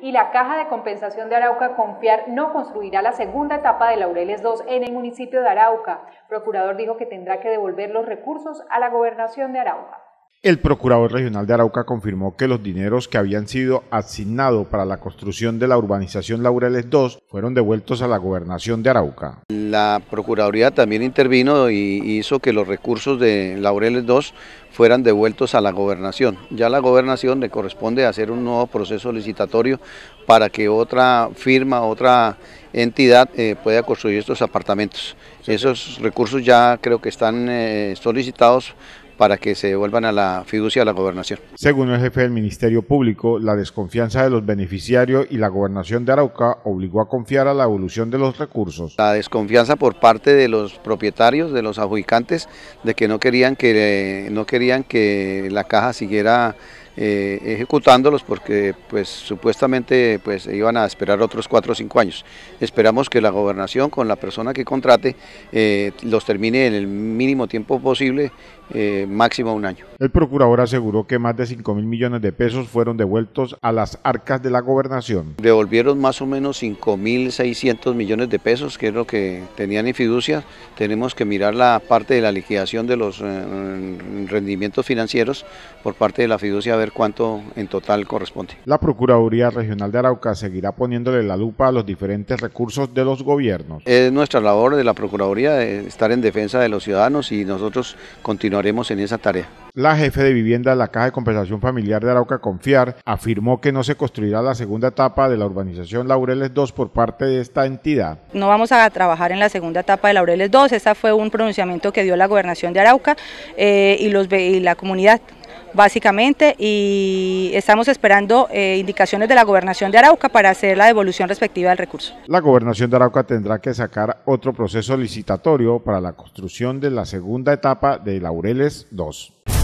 y la Caja de Compensación de Arauca Confiar no construirá la segunda etapa de Laureles 2 en el municipio de Arauca. procurador dijo que tendrá que devolver los recursos a la gobernación de Arauca. El procurador regional de Arauca confirmó que los dineros que habían sido asignados para la construcción de la urbanización Laureles II fueron devueltos a la gobernación de Arauca. La Procuraduría también intervino y hizo que los recursos de Laureles II fueran devueltos a la gobernación. Ya la gobernación le corresponde hacer un nuevo proceso licitatorio para que otra firma, otra entidad eh, pueda construir estos apartamentos. Esos recursos ya creo que están eh, solicitados para que se devuelvan a la fiducia de la gobernación. Según el jefe del Ministerio Público, la desconfianza de los beneficiarios y la gobernación de Arauca obligó a confiar a la evolución de los recursos. La desconfianza por parte de los propietarios, de los adjudicantes, de que no querían que, eh, no querían que la caja siguiera eh, ejecutándolos porque pues supuestamente pues iban a esperar otros cuatro o cinco años. Esperamos que la gobernación con la persona que contrate eh, los termine en el mínimo tiempo posible, eh, máximo un año. El procurador aseguró que más de 5 mil millones de pesos fueron devueltos a las arcas de la gobernación. Devolvieron más o menos 5 mil 600 millones de pesos, que es lo que tenían en fiducia. Tenemos que mirar la parte de la liquidación de los eh, rendimientos financieros por parte de la fiducia, a ver cuánto en total corresponde. La Procuraduría Regional de Arauca seguirá poniéndole la lupa a los diferentes recursos de los gobiernos. Es nuestra labor de la Procuraduría eh, estar en defensa de los ciudadanos y nosotros continuaremos en esa tarea. La jefe de vivienda de la Caja de Compensación Familiar de Arauca Confiar afirmó que no se construirá la segunda etapa de la urbanización Laureles 2 por parte de esta entidad. No vamos a trabajar en la segunda etapa de Laureles 2, ese fue un pronunciamiento que dio la gobernación de Arauca eh, y, los, la comunidad básicamente y estamos esperando eh, indicaciones de la gobernación de Arauca para hacer la devolución respectiva del recurso. La gobernación de Arauca tendrá que sacar otro proceso licitatorio para la construcción de la segunda etapa de Laureles II.